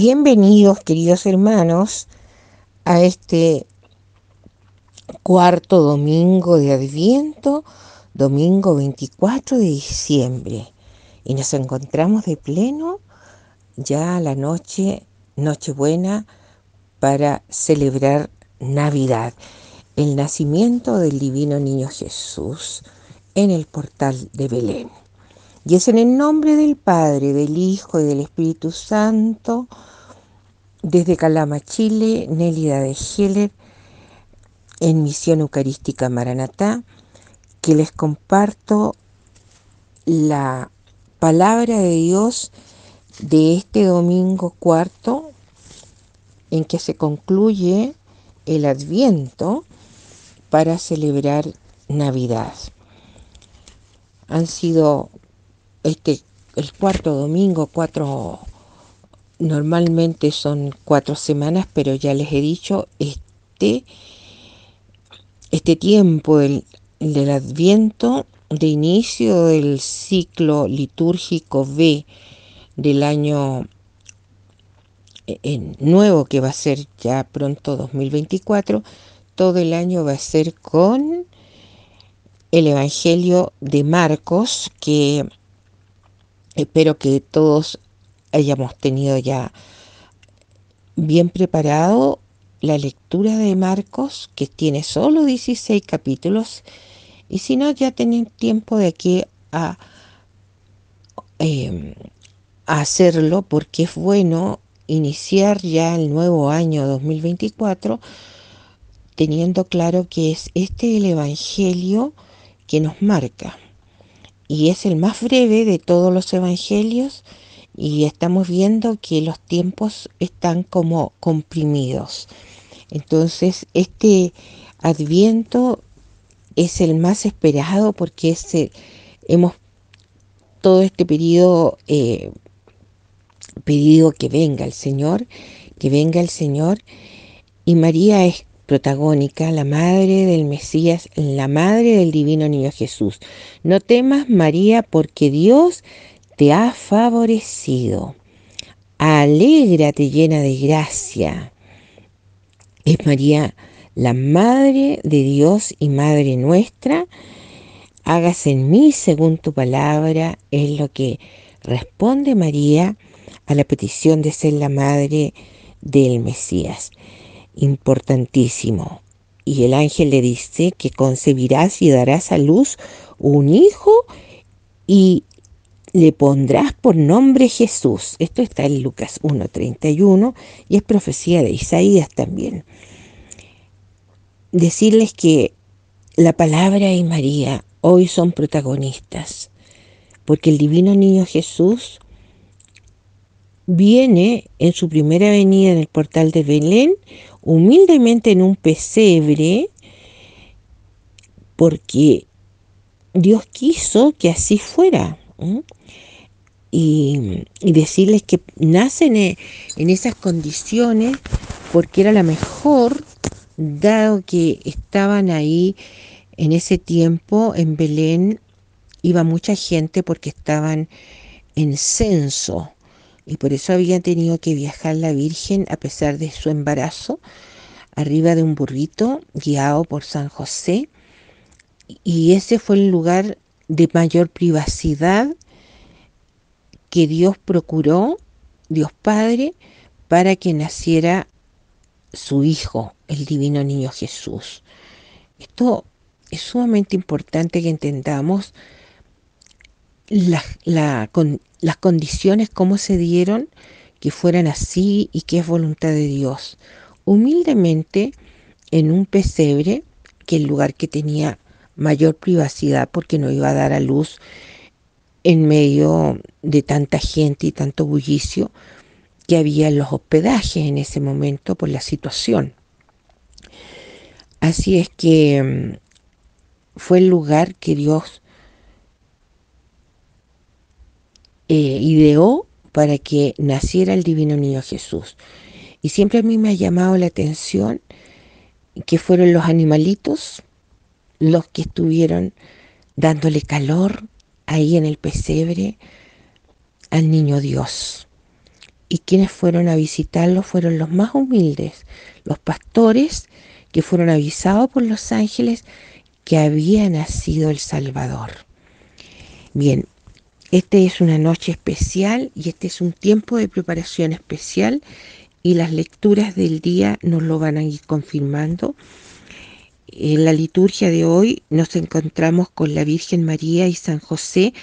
Bienvenidos, queridos hermanos, a este cuarto domingo de Adviento, domingo 24 de diciembre. Y nos encontramos de pleno ya la noche, Nochebuena, para celebrar Navidad, el nacimiento del divino niño Jesús en el portal de Belén. Y es en el nombre del Padre, del Hijo y del Espíritu Santo, desde Calama, Chile, Nélida de Heller, en Misión Eucarística Maranatá, que les comparto la palabra de Dios de este domingo cuarto, en que se concluye el Adviento para celebrar Navidad. Han sido este, el cuarto domingo, cuatro, normalmente son cuatro semanas, pero ya les he dicho, este, este tiempo del, Adviento, de inicio del ciclo litúrgico B del año e, en nuevo que va a ser ya pronto 2024, todo el año va a ser con el Evangelio de Marcos, que Espero que todos hayamos tenido ya bien preparado la lectura de Marcos, que tiene solo 16 capítulos, y si no, ya tienen tiempo de aquí a, em, a hacerlo, porque es bueno iniciar ya el nuevo año 2024 teniendo claro que es este el Evangelio que nos marca y es el más breve de todos los evangelios y estamos viendo que los tiempos están como comprimidos. Entonces, este adviento es el más esperado porque hemos todo este periodo eh, pedido que venga el Señor, que venga el Señor. Y María es protagónica, la madre del Mesías, la madre del divino niño Jesús. No temas, María, porque Dios te ha favorecido. Alégrate llena de gracia. Es María la Madre de Dios y Madre nuestra. Hágase en mí según tu palabra, es lo que responde María a la petición de ser la Madre del Mesías importantísimo. Y el ángel le dice que concebirás y darás a luz un hijo y le pondrás por nombre Jesús. Esto está en Lucas 1.31 y es profecía de Isaías también. Decirles que la palabra y María hoy son protagonistas, porque el divino niño Jesús viene en su primera venida en el portal de Belén, humildemente en un pesebre, porque Dios quiso que así fuera. y, decirles que nacen en esas condiciones porque era la mejor, dado que estaban ahí en ese tiempo en Belén, iba mucha gente porque estaban en censo y por eso había tenido que viajar la Virgen a pesar de su embarazo arriba de un burrito guiado por San José y ese fue el lugar de mayor privacidad que Dios procuró, Dios Padre, para que naciera su Hijo, el Divino Niño Jesús. Esto es sumamente importante que entendamos las condiciones, cómo se dieron, que fueran así y que es voluntad de Dios. Humildemente, en un pesebre, que el lugar que tenía mayor privacidad porque no iba a dar a luz en medio de tanta gente y tanto bullicio que había en los hospedajes en ese momento por la situación. Así es que mm, fue el lugar que Dios Eh, ideó para que naciera el divino niño Jesús. Y siempre a mí me ha llamado la atención que fueron los animalitos los que estuvieron dándole calor ahí en el pesebre al niño Dios. Y quienes fueron a visitarlo fueron los más humildes, los pastores que fueron avisados por los ángeles que había nacido el Salvador. Bien, esta es una noche especial y este es un tiempo de preparación especial y las lecturas del día nos lo van a ir confirmando. En la liturgia de hoy nos encontramos con la Virgen María y San José,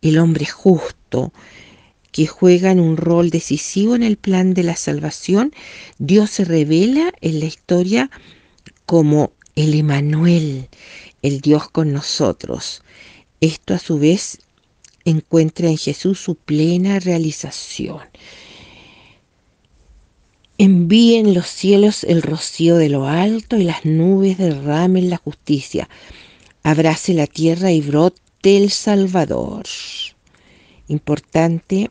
el hombre justo, que juegan un rol decisivo en el plan de la salvación. Dios se revela en la historia como el Emanuel, el Dios con nosotros. Esto a su vez encuentra en Jesús su plena realización. Envíen los cielos el rocío de lo alto y las nubes derramen la justicia. Abrace la tierra y brote el Salvador. Importante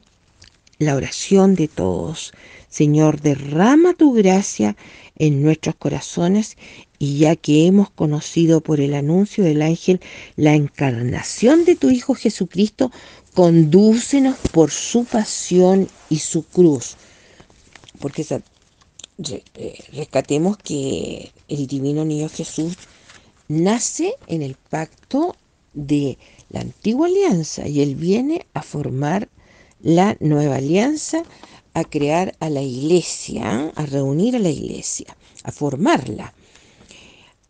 la oración de todos. Señor, derrama tu gracia en nuestros corazones y ya que hemos conocido por el anuncio del ángel la encarnación de tu Hijo Jesucristo, condúcenos por su pasión y su cruz. Porque eh, rescatemos que el divino niño Jesús nace en el pacto de la antigua alianza y él viene a formar la nueva alianza a crear a la iglesia, a reunir a la iglesia, a formarla.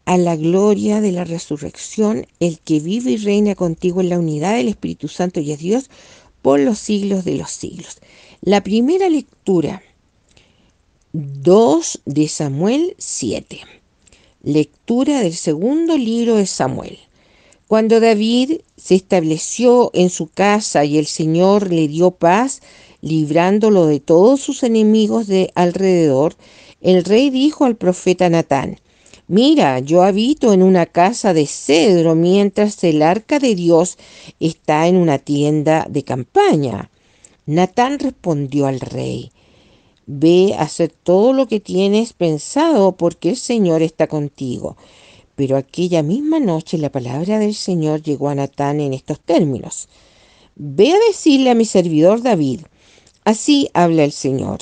A la gloria de la resurrección, el que vive y reina contigo en la unidad del Espíritu Santo y es Dios por los siglos de los siglos. La primera lectura, 2 de Samuel 7. Lectura del segundo libro de Samuel. Cuando David se estableció en su casa y el Señor le dio paz, librándolo de todos sus enemigos de alrededor, el rey dijo al profeta Natán, Mira, yo habito en una casa de cedro, mientras el arca de Dios está en una tienda de campaña. Natán respondió al rey, Ve a hacer todo lo que tienes pensado, porque el Señor está contigo. Pero aquella misma noche la palabra del Señor llegó a Natán en estos términos. Ve a decirle a mi servidor David, Así habla el Señor.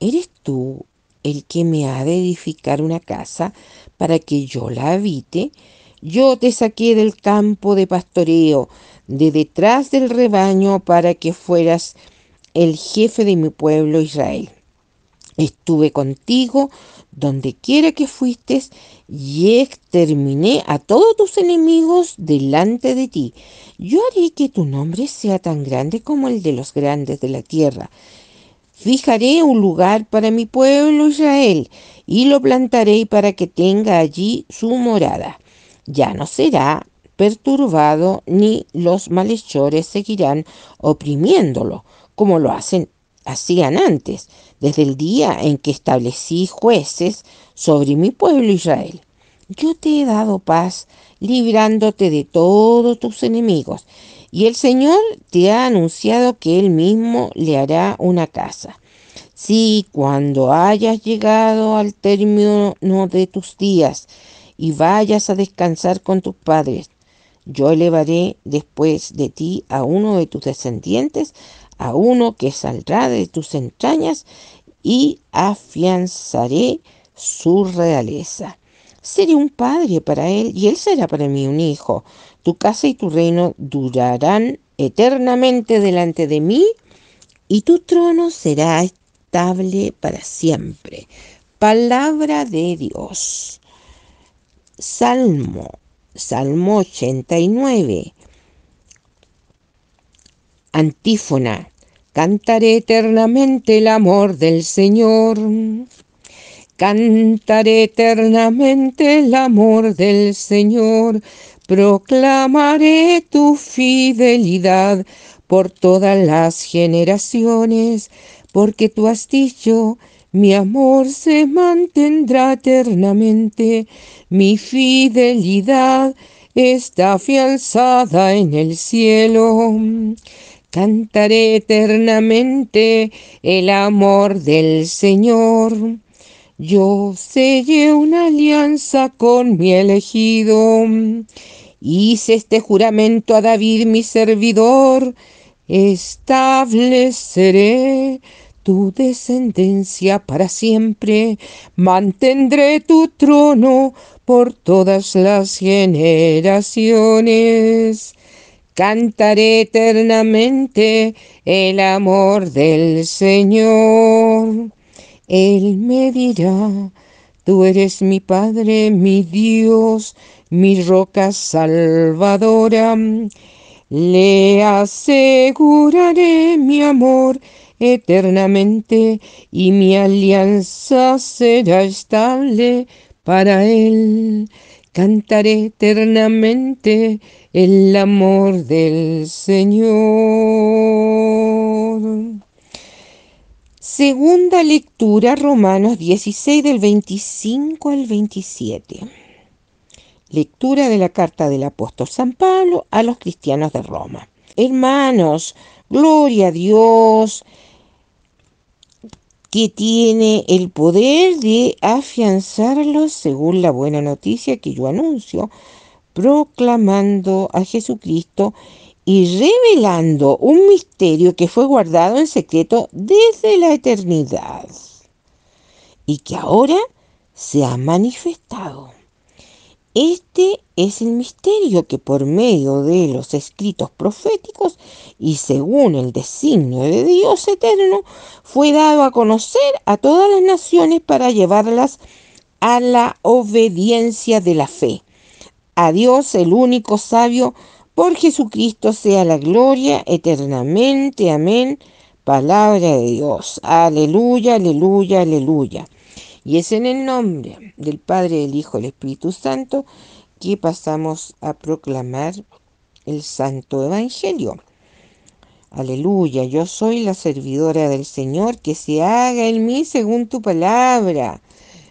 ¿Eres tú el que me ha de edificar una casa para que yo la habite? Yo te saqué del campo de pastoreo, de detrás del rebaño, para que fueras el jefe de mi pueblo Israel. Estuve contigo donde quiera que fuiste y exterminé a todos tus enemigos delante de ti. Yo haré que tu nombre sea tan grande como el de los grandes de la tierra. Fijaré un lugar para mi pueblo Israel y lo plantaré para que tenga allí su morada. Ya no será perturbado ni los malhechores seguirán oprimiéndolo como lo hacen, hacían antes desde el día en que establecí jueces sobre mi pueblo Israel. Yo te he dado paz, librándote de todos tus enemigos, y el Señor te ha anunciado que Él mismo le hará una casa. Si cuando hayas llegado al término de tus días y vayas a descansar con tus padres, yo elevaré después de ti a uno de tus descendientes a uno que saldrá de tus entrañas y afianzaré su realeza. Seré un padre para él y él será para mí un hijo. Tu casa y tu reino durarán eternamente delante de mí y tu trono será estable para siempre. Palabra de Dios. Salmo, Salmo 89. Antífona. Cantaré eternamente el amor del Señor. Cantaré eternamente el amor del Señor. Proclamaré tu fidelidad por todas las generaciones, porque tú has dicho, mi amor se mantendrá eternamente, mi fidelidad está afianzada en el cielo. Cantaré eternamente el amor del Señor. Yo sellé una alianza con mi elegido. Hice este juramento a David, mi servidor. Estableceré tu descendencia para siempre. Mantendré tu trono por todas las generaciones. Cantaré eternamente el amor del Señor. Él me dirá, tú eres mi Padre, mi Dios, mi roca salvadora. Le aseguraré mi amor eternamente y mi alianza será estable para él. Cantaré eternamente el amor del Señor. Segunda lectura, Romanos 16 del 25 al 27. Lectura de la carta del apóstol San Pablo a los cristianos de Roma. Hermanos, gloria a Dios que tiene el poder de afianzarlos según la buena noticia que yo anuncio, proclamando a Jesucristo y revelando un misterio que fue guardado en secreto desde la eternidad y que ahora se ha manifestado. Este es el misterio que por medio de los escritos proféticos y según el designio de Dios eterno fue dado a conocer a todas las naciones para llevarlas a la obediencia de la fe. A Dios el único sabio, por Jesucristo sea la gloria eternamente. Amén. Palabra de Dios. Aleluya, aleluya, aleluya. Y es en el nombre del Padre, del Hijo, el Espíritu Santo que pasamos a proclamar el Santo Evangelio. Aleluya, yo soy la servidora del Señor, que se haga en mí según tu palabra.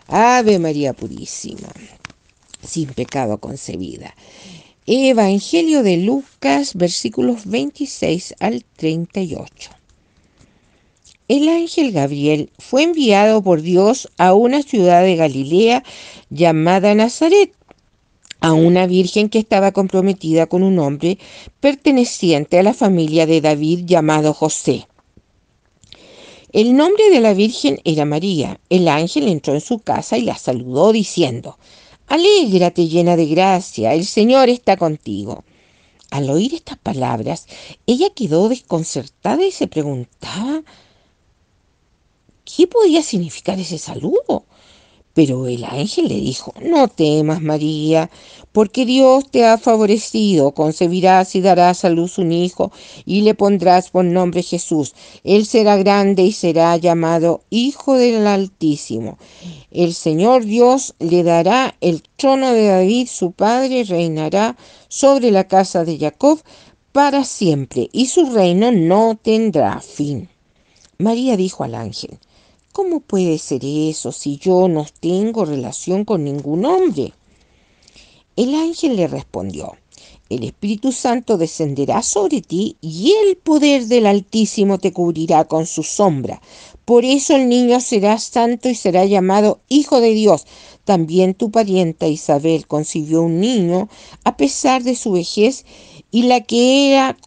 Ave María Purísima, sin pecado concebida. Evangelio de Lucas, versículos 26 al 38 el ángel Gabriel fue enviado por Dios a una ciudad de Galilea llamada Nazaret, a una virgen que estaba comprometida con un hombre perteneciente a la familia de David llamado José. El nombre de la virgen era María. El ángel entró en su casa y la saludó diciendo, Alégrate llena de gracia, el Señor está contigo. Al oír estas palabras, ella quedó desconcertada y se preguntaba, ¿Qué podía significar ese saludo? Pero el ángel le dijo, no temas, María, porque Dios te ha favorecido, concebirás y darás a luz un hijo, y le pondrás por nombre Jesús. Él será grande y será llamado Hijo del Altísimo. El Señor Dios le dará el trono de David, su padre, reinará sobre la casa de Jacob para siempre, y su reino no tendrá fin. María dijo al ángel, ¿Cómo puede ser eso si yo no tengo relación con ningún hombre? El ángel le respondió, el Espíritu Santo descenderá sobre ti y el poder del Altísimo te cubrirá con su sombra. Por eso el niño será santo y será llamado Hijo de Dios. También tu parienta Isabel concibió un niño a pesar de su vejez y la que era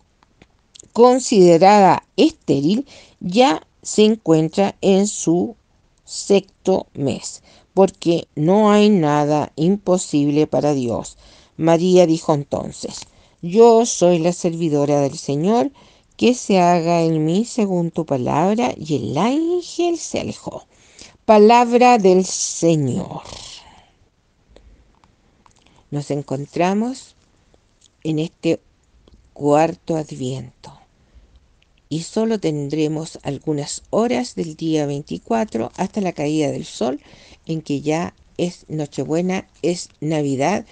considerada estéril ya se encuentra en su sexto mes, porque no hay nada imposible para Dios. María dijo entonces, yo soy la servidora del Señor, que se haga en mí según tu palabra, y el ángel se alejó. Palabra del Señor. Nos encontramos en este cuarto adviento y solo tendremos algunas horas del día 24 hasta la caída del sol en que ya es Nochebuena, es Navidad,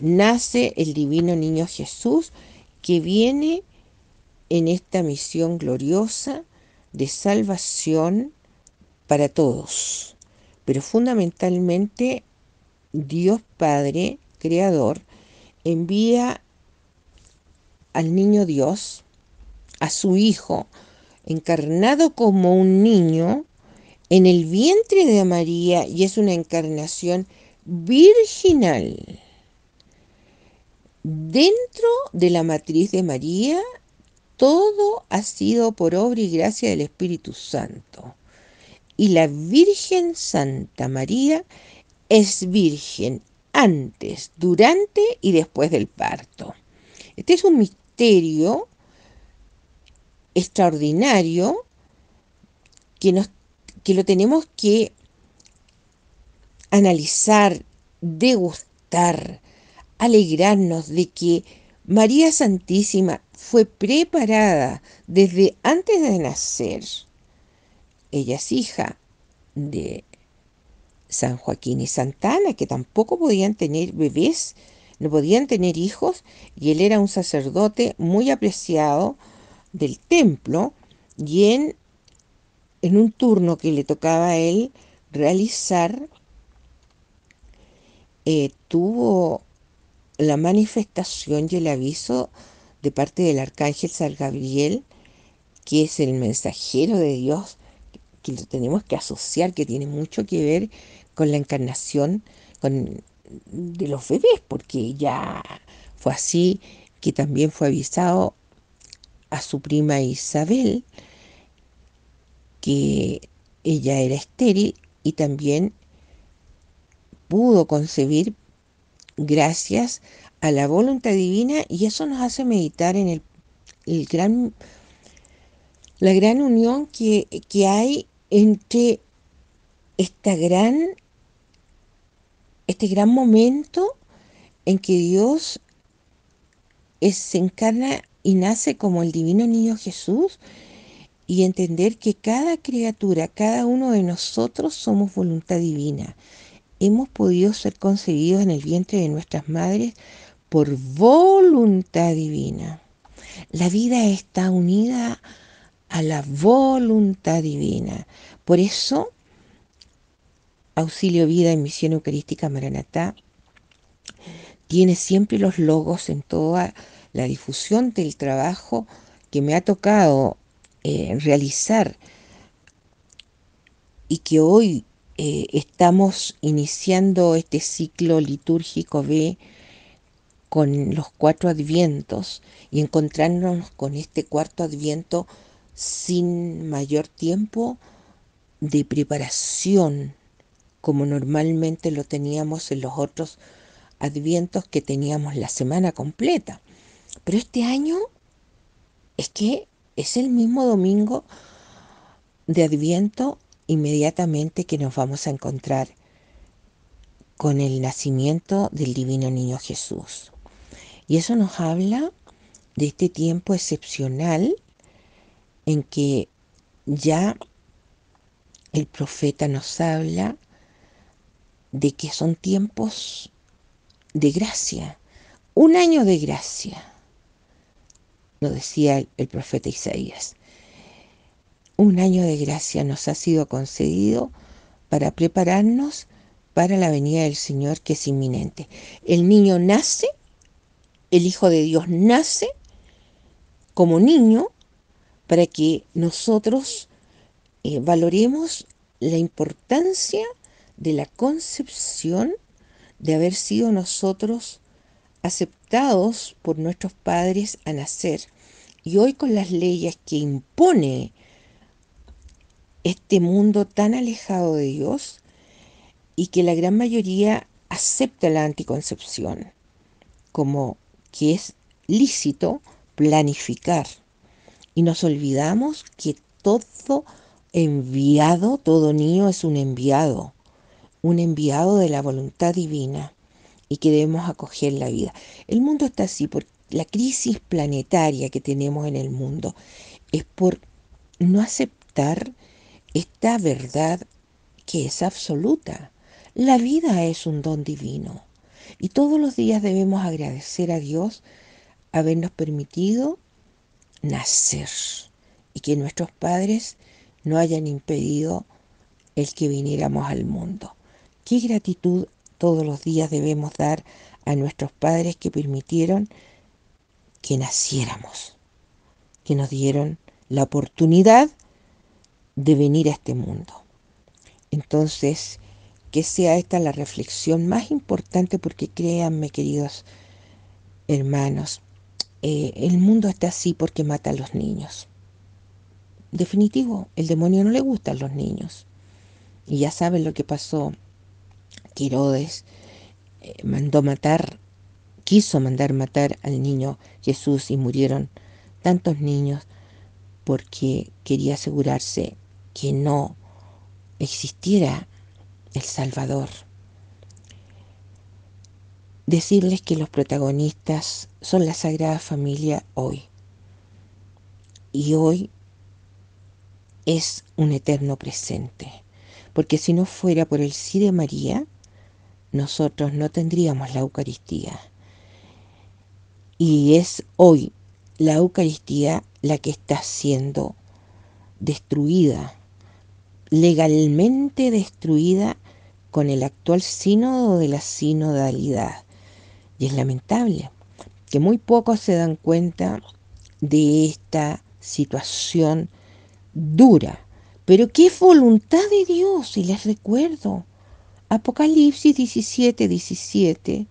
nace el divino niño Jesús que viene en esta misión gloriosa de salvación para todos, pero fundamentalmente Dios Padre, Creador, envía al niño Dios a su Hijo encarnado como un niño en el vientre de María y es una encarnación virginal. Dentro de la matriz de María, todo ha sido por obra y gracia del Espíritu Santo. Y la Virgen Santa María es virgen antes, durante y después del parto. Este es un misterio extraordinario que, nos, que lo tenemos que analizar, degustar, alegrarnos de que María Santísima fue preparada desde antes de nacer. Ella es hija de San Joaquín y Santana, que tampoco podían tener bebés, no podían tener hijos, y él era un sacerdote muy apreciado del templo y en, un turno que le tocaba a él realizar, eh, tuvo la manifestación y el aviso de parte del arcángel San Gabriel, que es el mensajero de Dios, que lo tenemos que asociar, que tiene mucho que ver con la encarnación de los bebés, porque ya fue así que también fue avisado a su prima Isabel, que ella era estéril y también pudo concebir gracias a la voluntad divina y eso nos hace meditar en el, gran, la gran unión que, hay entre esta gran, este gran momento en que Dios se encarna y nace como el divino niño Jesús y entender que cada criatura, cada uno de nosotros somos voluntad divina. Hemos podido ser concebidos en el vientre de nuestras madres por voluntad divina. La vida está unida a la voluntad divina. Por eso, Auxilio Vida en Misión Eucarística Maranatá tiene siempre los logos en toda la difusión del trabajo que me ha tocado eh, realizar y que hoy eh, estamos iniciando este ciclo litúrgico B con los cuatro advientos y encontrarnos con este cuarto adviento sin mayor tiempo de preparación como normalmente lo teníamos en los otros advientos que teníamos la semana completa. Pero este año es que es el mismo domingo de Adviento inmediatamente que nos vamos a encontrar con el nacimiento del divino niño Jesús. Y eso nos habla de este tiempo excepcional en que ya el profeta nos habla de que son tiempos de gracia, un año de gracia lo decía el profeta Isaías. Un año de gracia nos ha sido concedido para prepararnos para la venida del Señor que es inminente. El niño nace, el Hijo de Dios nace como niño para que nosotros eh, valoremos la importancia de la concepción de haber sido nosotros aceptados por nuestros padres a nacer. Y hoy con las leyes que impone este mundo tan alejado de Dios y que la gran mayoría acepta la anticoncepción como que es lícito planificar. Y nos olvidamos que todo enviado, todo niño es un enviado, un enviado de la voluntad divina y que debemos acoger la vida. El mundo está así por la crisis planetaria que tenemos en el mundo. Es por no aceptar esta verdad que es absoluta. La vida es un don divino y todos los días debemos agradecer a Dios habernos permitido nacer y que nuestros padres no hayan impedido el que viniéramos al mundo. Qué gratitud todos los días debemos dar a nuestros padres que permitieron que naciéramos, que nos dieron la oportunidad de venir a este mundo. Entonces, que sea esta la reflexión más importante porque créanme, queridos hermanos, eh, el mundo está así porque mata a los niños. Definitivo, el demonio no le gusta a los niños. Y ya saben lo que pasó eh, mandó matar, quiso mandar matar al niño Jesús y murieron tantos niños porque quería asegurarse que no existiera el Salvador. Decirles que los protagonistas son la Sagrada Familia hoy. Y hoy es un eterno presente, porque si no fuera por el sí de María, nosotros no tendríamos la Eucaristía. Y es hoy la Eucaristía la que está siendo destruida, legalmente destruida con el actual sínodo de la sinodalidad. Y es lamentable que muy pocos se dan cuenta de esta situación dura, pero qué voluntad de Dios, y les recuerdo, Apocalipsis 17, 17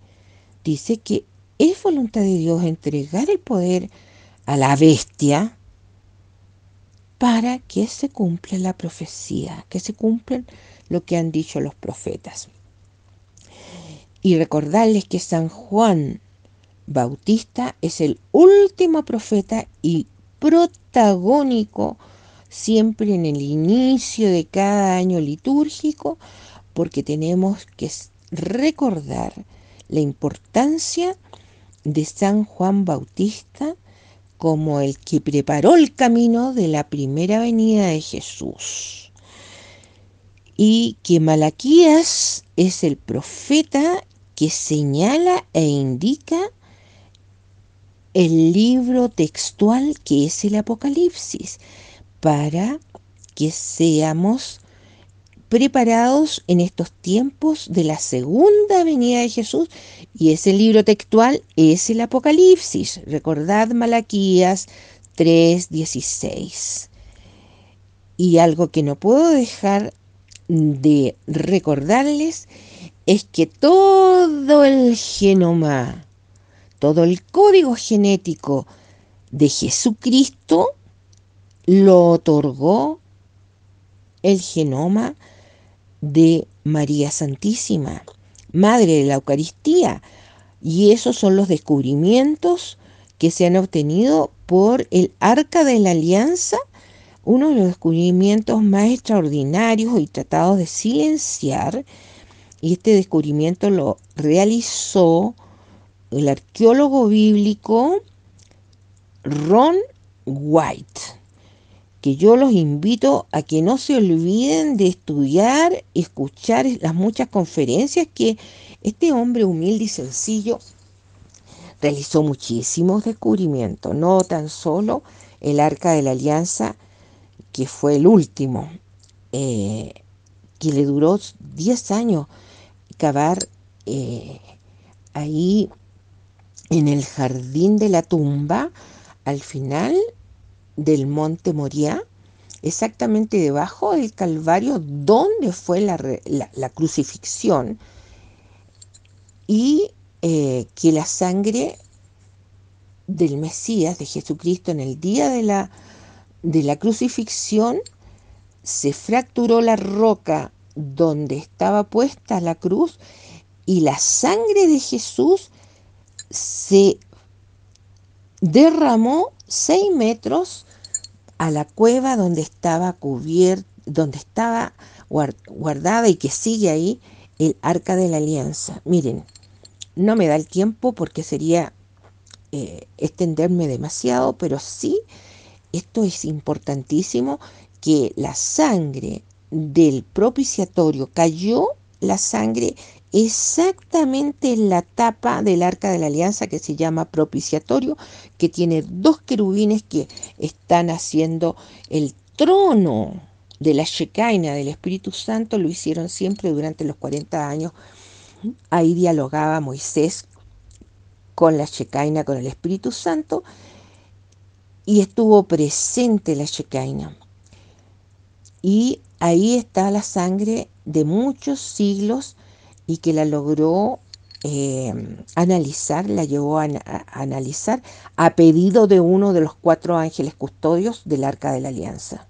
dice que es voluntad de Dios entregar el poder a la bestia para que se cumpla la profecía, que se cumplan lo que han dicho los profetas. Y recordarles que San Juan Bautista es el último profeta y protagónico siempre en el inicio de cada año litúrgico porque tenemos que recordar la importancia de San Juan Bautista como el que preparó el camino de la primera venida de Jesús. Y que Malaquías es el profeta que señala e indica el libro textual que es el Apocalipsis, para que seamos preparados en estos tiempos de la segunda venida de Jesús. Y ese libro textual es el Apocalipsis. Recordad Malaquías 3:16. Y algo que no puedo dejar de recordarles es que todo el genoma, todo el código genético de Jesucristo lo otorgó el genoma de María Santísima, Madre de la Eucaristía. Y esos son los descubrimientos que se han obtenido por el Arca de la Alianza, uno de los descubrimientos más extraordinarios y tratados de silenciar. Y este descubrimiento lo realizó el arqueólogo bíblico Ron White que yo los invito a que no se olviden de estudiar, y escuchar las muchas conferencias que este hombre humilde y sencillo realizó muchísimos descubrimientos, no tan solo el arca de la alianza, que fue el último, eh, que le duró 10 años cavar eh, ahí en el jardín de la tumba, al final del monte Moría, exactamente debajo del Calvario donde fue la, crucifixión, y eh, que la sangre del Mesías, de Jesucristo, en el día de la, de la crucifixión, se fracturó la roca donde estaba puesta la cruz y la sangre de Jesús se derramó 6 metros a la cueva donde estaba cubierto donde estaba guardada y que sigue ahí el arca de la alianza. Miren, no me da el tiempo porque sería eh, extenderme demasiado, pero sí, esto es importantísimo, que la sangre del propiciatorio cayó la sangre exactamente en la tapa del arca de la alianza que se llama propiciatorio, que tiene dos querubines que están haciendo el trono de la Shekaina, del Espíritu Santo, lo hicieron siempre durante los 40 años. Ahí dialogaba Moisés con la Shekaina, con el Espíritu Santo, y estuvo presente la Shekaina, Y ahí está la sangre de muchos siglos y que la logró eh, analizar, la llevó a, a, analizar a pedido de uno de los cuatro ángeles custodios del Arca de la Alianza.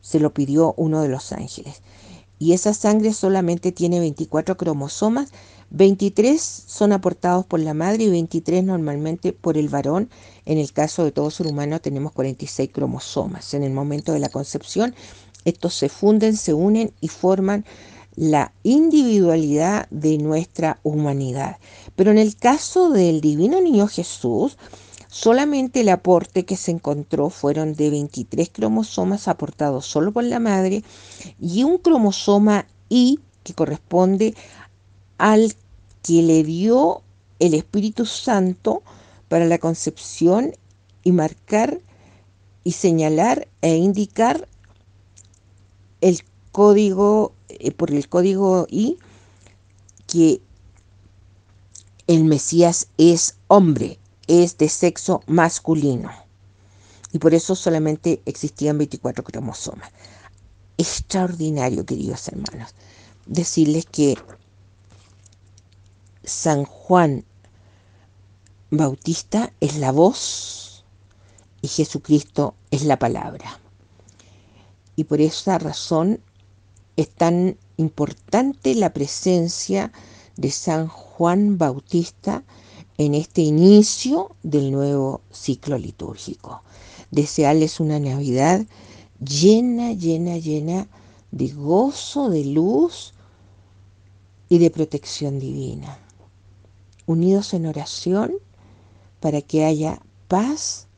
Se lo pidió uno de los ángeles. Y esa sangre solamente tiene 24 cromosomas, 23 son aportados por la madre y 23 normalmente por el varón. En el caso de todo ser humano tenemos 46 cromosomas. En el momento de la concepción, estos se funden, se unen y forman la individualidad de nuestra humanidad. Pero en el caso del Divino Niño Jesús, solamente el aporte que se encontró fueron de 23 cromosomas aportados solo por la madre y un cromosoma Y que corresponde al que le dio el Espíritu Santo para la concepción y marcar y señalar e indicar el código eh, por el código y que el Mesías es hombre, es de sexo masculino. Y por eso solamente existían 24 cromosomas. Extraordinario, queridos hermanos. Decirles que San Juan Bautista es la voz y Jesucristo es la palabra. Y por esa razón es tan importante la presencia de San Juan Bautista en este inicio del nuevo ciclo litúrgico. Desearles una Navidad llena, llena, llena de gozo, de luz y de protección divina. Unidos en oración para que haya paz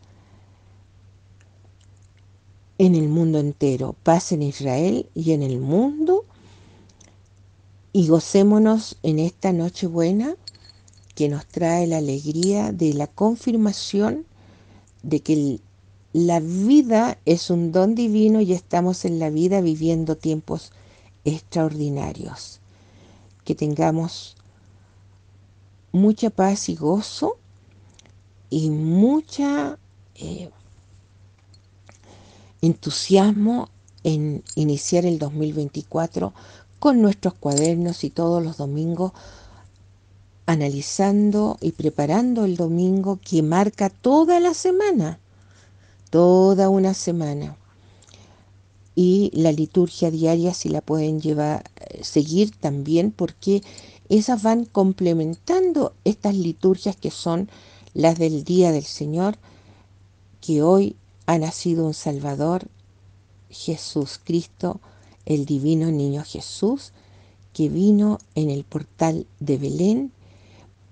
en el mundo entero. Paz en Israel y en el mundo. Y gocémonos en esta noche buena que nos trae la alegría de la confirmación de que la vida es un don divino y estamos en la vida viviendo tiempos extraordinarios. Que tengamos mucha paz y gozo y mucha... Eh, entusiasmo en iniciar el 2024 con nuestros cuadernos y todos los domingos analizando y preparando el domingo que marca toda la semana, toda una semana. Y la liturgia diaria si la pueden llevar, eh, seguir también porque esas van complementando estas liturgias que son las del Día del Señor, que hoy ha nacido un Salvador, Jesús Cristo, el divino niño Jesús, que vino en el portal de Belén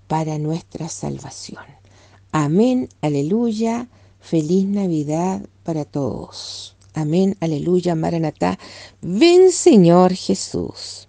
para nuestra salvación. Amén, aleluya, feliz Navidad para todos. Amén, aleluya, Maranatá. Ven Señor Jesús.